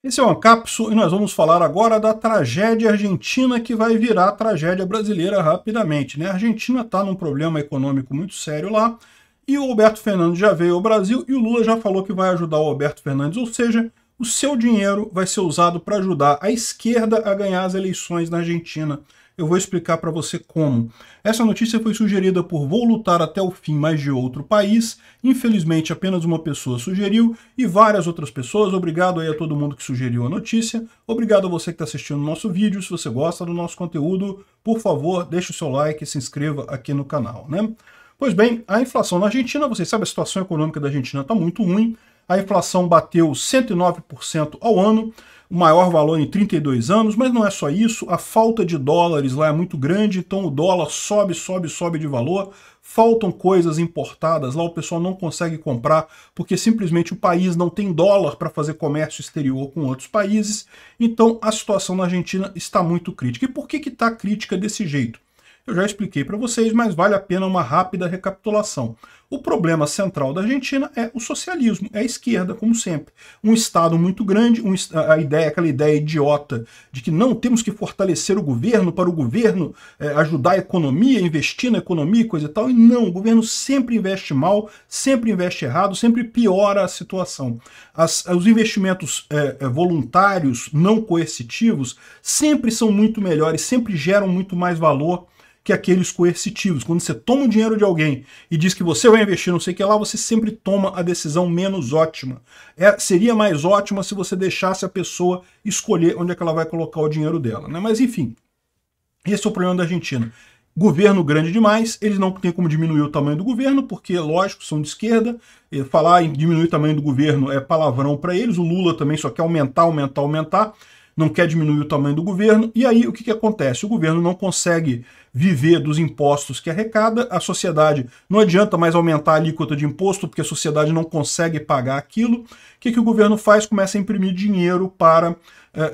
Esse é o Ancapso e nós vamos falar agora da tragédia argentina que vai virar tragédia brasileira rapidamente. Né? A Argentina está num problema econômico muito sério lá e o Alberto Fernandes já veio ao Brasil e o Lula já falou que vai ajudar o Alberto Fernandes, ou seja, o seu dinheiro vai ser usado para ajudar a esquerda a ganhar as eleições na Argentina. Eu vou explicar para você como. Essa notícia foi sugerida por Vou Lutar Até o Fim, mais de outro país. Infelizmente, apenas uma pessoa sugeriu e várias outras pessoas. Obrigado aí a todo mundo que sugeriu a notícia. Obrigado a você que está assistindo o nosso vídeo. Se você gosta do nosso conteúdo, por favor, deixe o seu like e se inscreva aqui no canal, né? Pois bem, a inflação na Argentina, vocês sabem, a situação econômica da Argentina está muito ruim a inflação bateu 109% ao ano, o maior valor em 32 anos, mas não é só isso, a falta de dólares lá é muito grande, então o dólar sobe, sobe, sobe de valor, faltam coisas importadas lá, o pessoal não consegue comprar porque simplesmente o país não tem dólar para fazer comércio exterior com outros países, então a situação na Argentina está muito crítica. E por que está crítica desse jeito? eu já expliquei para vocês, mas vale a pena uma rápida recapitulação. O problema central da Argentina é o socialismo, é a esquerda, como sempre. Um Estado muito grande, um, a ideia, aquela ideia idiota de que não temos que fortalecer o governo para o governo é, ajudar a economia, investir na economia e coisa e tal. E não, o governo sempre investe mal, sempre investe errado, sempre piora a situação. As, os investimentos é, é voluntários, não coercitivos, sempre são muito melhores, sempre geram muito mais valor que aqueles coercitivos. Quando você toma o dinheiro de alguém e diz que você vai investir não sei o que lá, você sempre toma a decisão menos ótima. É, seria mais ótima se você deixasse a pessoa escolher onde é que ela vai colocar o dinheiro dela. Né? Mas enfim, esse é o problema da Argentina governo grande demais, eles não têm como diminuir o tamanho do governo, porque, lógico, são de esquerda, falar em diminuir o tamanho do governo é palavrão para eles, o Lula também só quer aumentar, aumentar, aumentar, não quer diminuir o tamanho do governo, e aí o que, que acontece? O governo não consegue viver dos impostos que arrecada, a sociedade não adianta mais aumentar a alíquota de imposto porque a sociedade não consegue pagar aquilo. O que, que o governo faz? Começa a imprimir dinheiro para é,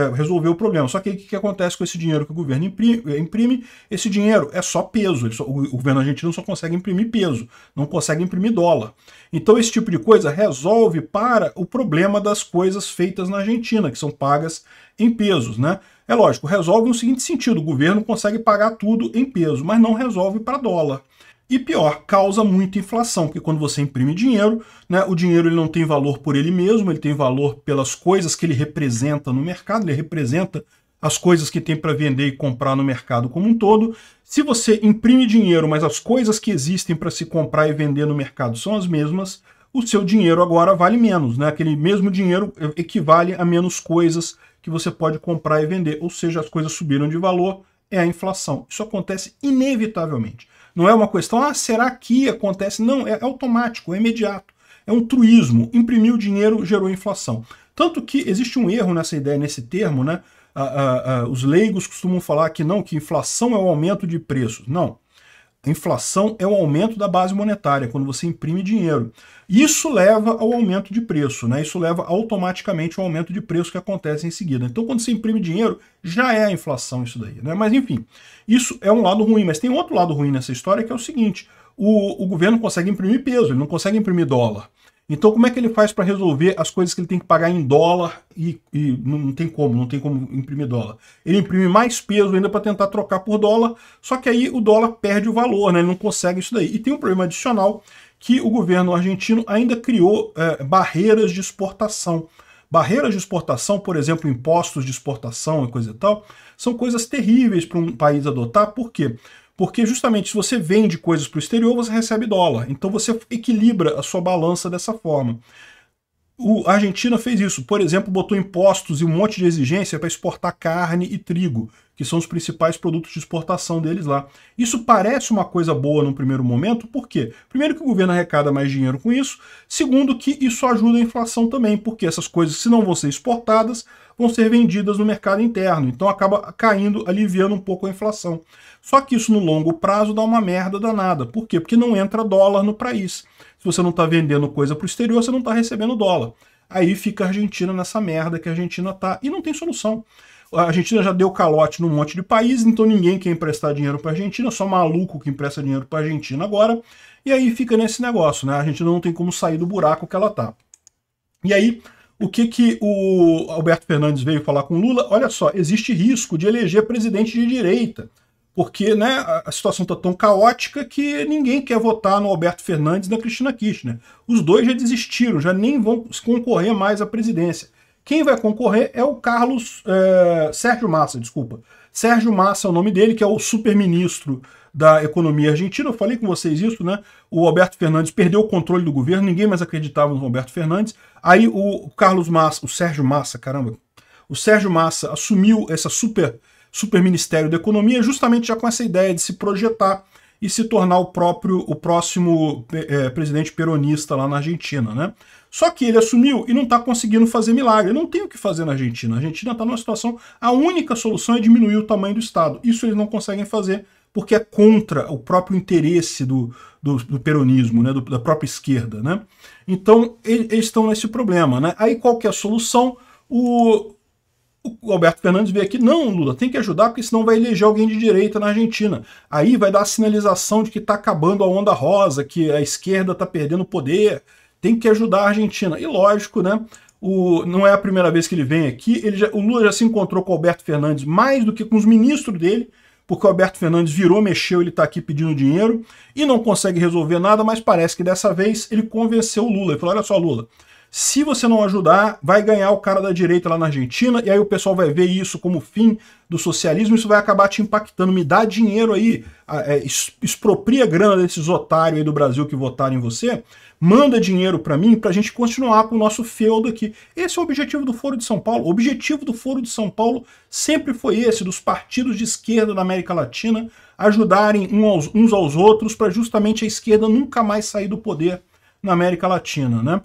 é, resolver o problema. Só que o que, que, acontece com esse dinheiro que o governo imprime, imprime? esse dinheiro é só peso. Só, o governo argentino só consegue imprimir peso, não consegue imprimir dólar. Então esse tipo de coisa resolve para o problema das coisas feitas na Argentina, que são pagas em pesos, né? É lógico, resolve no seguinte sentido: o governo consegue pagar tudo em peso, mas não resolve para dólar. E pior, causa muita inflação, porque quando você imprime dinheiro, né, o dinheiro ele não tem valor por ele mesmo, ele tem valor pelas coisas que ele representa no mercado, ele representa as coisas que tem para vender e comprar no mercado como um todo. Se você imprime dinheiro, mas as coisas que existem para se comprar e vender no mercado são as mesmas, o seu dinheiro agora vale menos, né? Aquele mesmo dinheiro equivale a menos coisas que você pode comprar e vender, ou seja, as coisas subiram de valor, é a inflação. Isso acontece inevitavelmente. Não é uma questão, ah, será que acontece? Não, é automático, é imediato. É um truísmo. Imprimiu dinheiro, gerou inflação. Tanto que existe um erro nessa ideia, nesse termo, né? Ah, ah, ah, os leigos costumam falar que não, que inflação é o aumento de preços. Não. A inflação é o aumento da base monetária, quando você imprime dinheiro. Isso leva ao aumento de preço, né? Isso leva automaticamente ao aumento de preço que acontece em seguida. Então, quando você imprime dinheiro, já é a inflação isso daí, né? Mas enfim, isso é um lado ruim, mas tem outro lado ruim nessa história que é o seguinte: o, o governo consegue imprimir peso, ele não consegue imprimir dólar. Então, como é que ele faz para resolver as coisas que ele tem que pagar em dólar e, e, não tem como, não tem como imprimir dólar? Ele imprime mais peso ainda para tentar trocar por dólar, só que aí o dólar perde o valor, né? ele não consegue isso daí. E tem um problema adicional que o governo argentino ainda criou é, barreiras de exportação. Barreiras de exportação, por exemplo, impostos de exportação e coisa e tal, são coisas terríveis para um país adotar, por quê? Porque porque justamente se você vende coisas para o exterior, você recebe dólar. Então você equilibra a sua balança dessa forma. O, a Argentina fez isso, por exemplo, botou impostos e um monte de exigência para exportar carne e trigo, que são os principais produtos de exportação deles lá. Isso parece uma coisa boa num primeiro momento, por quê? Primeiro que o governo arrecada mais dinheiro com isso, segundo que isso ajuda a inflação também, porque essas coisas, se não vão ser exportadas, vão ser vendidas no mercado interno, então acaba caindo, aliviando um pouco a inflação. Só que isso no longo prazo dá uma merda danada, por quê? Porque não entra dólar no país você não está vendendo coisa para o exterior, você não está recebendo dólar. Aí fica a Argentina nessa merda que a Argentina tá e não tem solução. A Argentina já deu calote num monte de país, então ninguém quer emprestar dinheiro para a Argentina, só maluco que empresta dinheiro para a Argentina agora. E aí fica nesse negócio, né? A Argentina não tem como sair do buraco que ela tá. E aí, o que que o Alberto Fernandes veio falar com Lula? Olha só, existe risco de eleger presidente de direita porque né, a situação está tão caótica que ninguém quer votar no Alberto Fernandes e na Cristina Kirchner. Os dois já desistiram, já nem vão concorrer mais à presidência. Quem vai concorrer é o Carlos é, Sérgio Massa, desculpa. Sérgio Massa é o nome dele, que é o superministro da economia argentina. Eu falei com vocês isso, né? O Alberto Fernandes perdeu o controle do governo, ninguém mais acreditava no Alberto Fernandes. Aí o Carlos Massa, o Sérgio Massa, caramba, o Sérgio Massa assumiu essa super Superministério da Economia, justamente já com essa ideia de se projetar e se tornar o próprio o próximo é, presidente peronista lá na Argentina, né? Só que ele assumiu e não está conseguindo fazer milagre. Não tem o que fazer na Argentina. A Argentina está numa situação. A única solução é diminuir o tamanho do Estado. Isso eles não conseguem fazer porque é contra o próprio interesse do, do, do peronismo, né? Do, da própria esquerda, né? Então eles, eles estão nesse problema, né? Aí qual que é a solução? O, o Alberto Fernandes veio aqui, não, Lula, tem que ajudar, porque senão vai eleger alguém de direita na Argentina. Aí vai dar a sinalização de que está acabando a onda rosa, que a esquerda está perdendo poder, tem que ajudar a Argentina. E lógico, né? O, não é a primeira vez que ele vem aqui. Ele já, o Lula já se encontrou com o Alberto Fernandes mais do que com os ministros dele, porque o Alberto Fernandes virou, mexeu, ele está aqui pedindo dinheiro e não consegue resolver nada, mas parece que dessa vez ele convenceu o Lula. Ele falou: olha só, Lula, se você não ajudar, vai ganhar o cara da direita lá na Argentina, e aí o pessoal vai ver isso como fim do socialismo, isso vai acabar te impactando. Me dá dinheiro aí, é, expropria grana desses otários aí do Brasil que votaram em você, manda dinheiro para mim para a gente continuar com o nosso feudo aqui. Esse é o objetivo do Foro de São Paulo. O objetivo do Foro de São Paulo sempre foi esse, dos partidos de esquerda da América Latina ajudarem uns aos outros para justamente a esquerda nunca mais sair do poder na América Latina, né?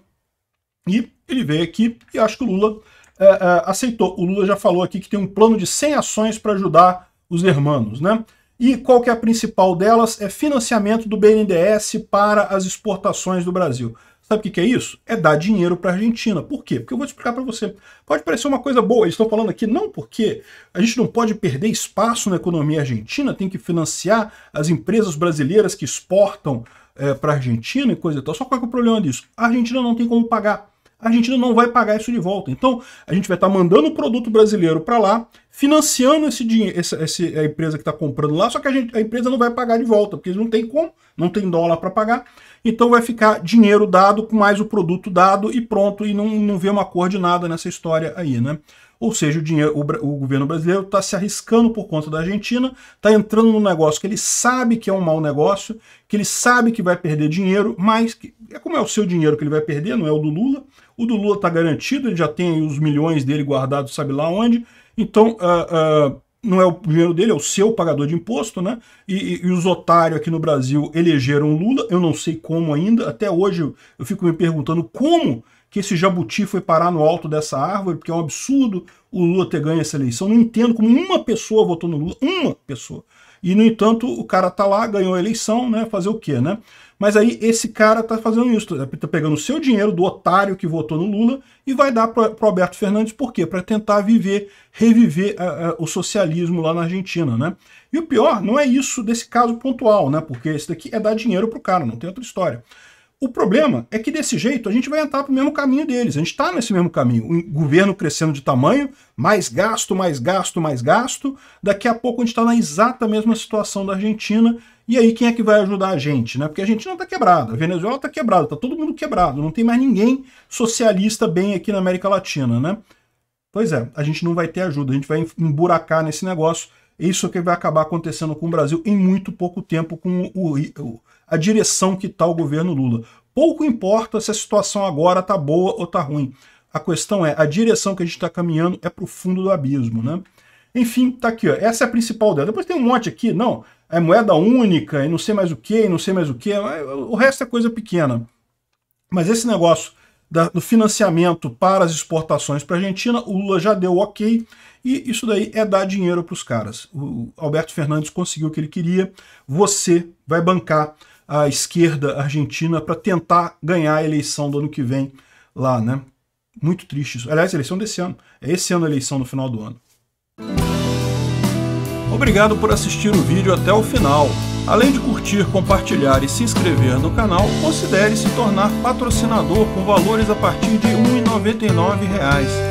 E ele veio aqui e acho que o Lula é, é, aceitou. O Lula já falou aqui que tem um plano de 100 ações para ajudar os hermanos, né? E qual que é a principal delas? É financiamento do BNDES para as exportações do Brasil. Sabe o que, que é isso? É dar dinheiro para a Argentina. Por quê? Porque eu vou te explicar para você. Pode parecer uma coisa boa, eles estão falando aqui, não porque a gente não pode perder espaço na economia argentina, tem que financiar as empresas brasileiras que exportam é, para a Argentina e coisa e tal. Só qual é, que é o problema disso? A Argentina não tem como pagar a Argentina não vai pagar isso de volta. Então, a gente vai estar tá mandando o produto brasileiro para lá, financiando esse dinheiro, essa, a empresa que está comprando lá, só que a, gente, a empresa não vai pagar de volta, porque eles não tem como, não tem dólar para pagar. Então vai ficar dinheiro dado com mais o produto dado e pronto, e não, não vê uma cor de nada nessa história aí, né? Ou seja, o, dinheiro, o, o governo brasileiro está se arriscando por conta da Argentina, está entrando num negócio que ele sabe que é um mau negócio, que ele sabe que vai perder dinheiro, mas que, é como é o seu dinheiro que ele vai perder, não é o do Lula, o do Lula está garantido, ele já tem os milhões dele guardados, sabe lá onde. Então, uh, uh, não é o dinheiro dele, é o seu pagador de imposto, né? E, e os otários aqui no Brasil elegeram o Lula, eu não sei como ainda, até hoje eu fico me perguntando como que esse jabuti foi parar no alto dessa árvore, porque é um absurdo o Lula ter ganho essa eleição. Não entendo como uma pessoa votou no Lula, uma pessoa. E, no entanto, o cara tá lá, ganhou a eleição, né? Fazer o quê, né? Mas aí esse cara tá fazendo isso, tá, tá pegando o seu dinheiro do otário que votou no Lula e vai dar pro, pro Alberto Fernandes, por quê? Para tentar viver, reviver uh, uh, o socialismo lá na Argentina, né? E o pior não é isso desse caso pontual, né? Porque esse daqui é dar dinheiro pro cara, não tem outra história. O problema é que desse jeito a gente vai entrar para o mesmo caminho deles. A gente está nesse mesmo caminho. O governo crescendo de tamanho, mais gasto, mais gasto, mais gasto. Daqui a pouco a gente está na exata mesma situação da Argentina. E aí quem é que vai ajudar a gente? Né? Porque a Argentina está quebrada, a Venezuela está quebrada, está todo mundo quebrado. Não tem mais ninguém socialista bem aqui na América Latina. né? Pois é, a gente não vai ter ajuda, a gente vai emburacar nesse negócio. Isso é que vai acabar acontecendo com o Brasil em muito pouco tempo com o, o a direção que está o governo Lula. Pouco importa se a situação agora está boa ou está ruim. A questão é, a direção que a gente está caminhando é para o fundo do abismo, né? Enfim, tá aqui, ó. Essa é a principal dela. Depois tem um monte aqui, não, é moeda única, e não sei mais o que, e não sei mais o que. O resto é coisa pequena. Mas esse negócio da, do financiamento para as exportações para a Argentina, o Lula já deu ok, e isso daí é dar dinheiro para os caras. O Alberto Fernandes conseguiu o que ele queria, você vai bancar a esquerda argentina para tentar ganhar a eleição do ano que vem lá, né? Muito triste isso. Aliás, eleição desse ano. É esse ano a eleição no final do ano. Obrigado por assistir o vídeo até o final. Além de curtir, compartilhar e se inscrever no canal, considere se tornar patrocinador com valores a partir de R$ 1,99